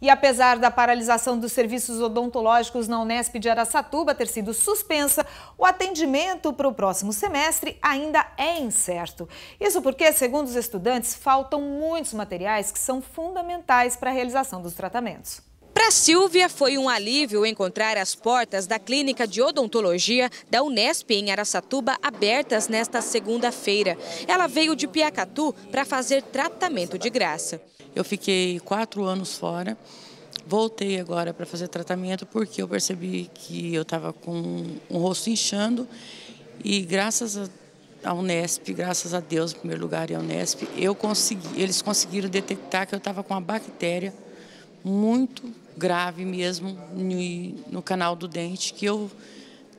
E apesar da paralisação dos serviços odontológicos na Unesp de Araçatuba ter sido suspensa, o atendimento para o próximo semestre ainda é incerto. Isso porque, segundo os estudantes, faltam muitos materiais que são fundamentais para a realização dos tratamentos. Para Silvia, foi um alívio encontrar as portas da Clínica de Odontologia da Unesp em Aracatuba abertas nesta segunda-feira. Ela veio de Piacatu para fazer tratamento de graça. Eu fiquei quatro anos fora, voltei agora para fazer tratamento porque eu percebi que eu estava com o rosto inchando e graças a a Unesp, graças a Deus, em primeiro lugar, e a Unesp, eu consegui, eles conseguiram detectar que eu estava com uma bactéria muito grave mesmo no canal do dente que eu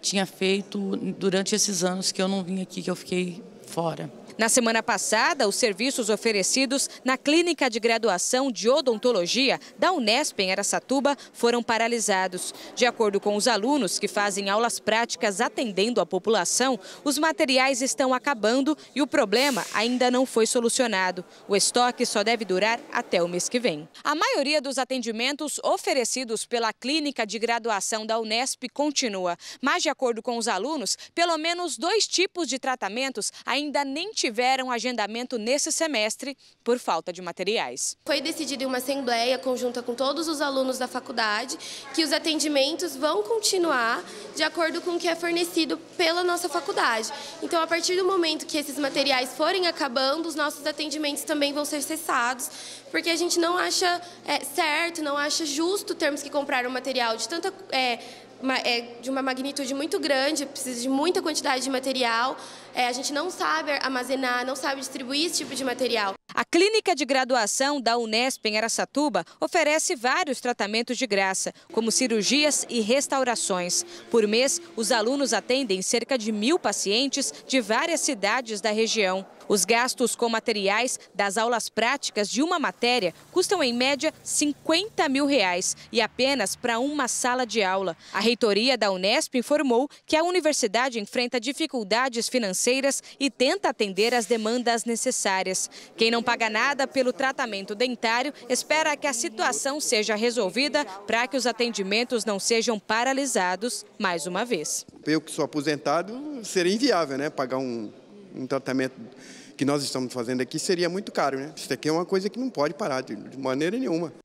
tinha feito durante esses anos que eu não vim aqui, que eu fiquei fora. Na semana passada, os serviços oferecidos na Clínica de Graduação de Odontologia da Unesp em Aracatuba foram paralisados. De acordo com os alunos que fazem aulas práticas atendendo a população, os materiais estão acabando e o problema ainda não foi solucionado. O estoque só deve durar até o mês que vem. A maioria dos atendimentos oferecidos pela Clínica de Graduação da Unesp continua, mas de acordo com os alunos, pelo menos dois tipos de tratamentos ainda nem tiveram agendamento nesse semestre por falta de materiais. Foi decidido em uma assembleia conjunta com todos os alunos da faculdade que os atendimentos vão continuar de acordo com o que é fornecido pela nossa faculdade. Então, a partir do momento que esses materiais forem acabando, os nossos atendimentos também vão ser cessados, porque a gente não acha é, certo, não acha justo termos que comprar um material de tanta é, uma, é, de uma magnitude muito grande, precisa de muita quantidade de material. É, a gente não sabe armazenar, não sabe distribuir esse tipo de material. A clínica de graduação da Unesp em Aracatuba oferece vários tratamentos de graça, como cirurgias e restaurações. Por mês, os alunos atendem cerca de mil pacientes de várias cidades da região. Os gastos com materiais das aulas práticas de uma matéria custam em média 50 mil reais e apenas para uma sala de aula. A reitoria da Unesp informou que a universidade enfrenta dificuldades financeiras e tenta atender as demandas necessárias. Quem não não paga nada pelo tratamento dentário, espera que a situação seja resolvida para que os atendimentos não sejam paralisados mais uma vez. Eu que sou aposentado, seria inviável né, pagar um, um tratamento que nós estamos fazendo aqui seria muito caro. Né? Isso aqui é uma coisa que não pode parar de maneira nenhuma.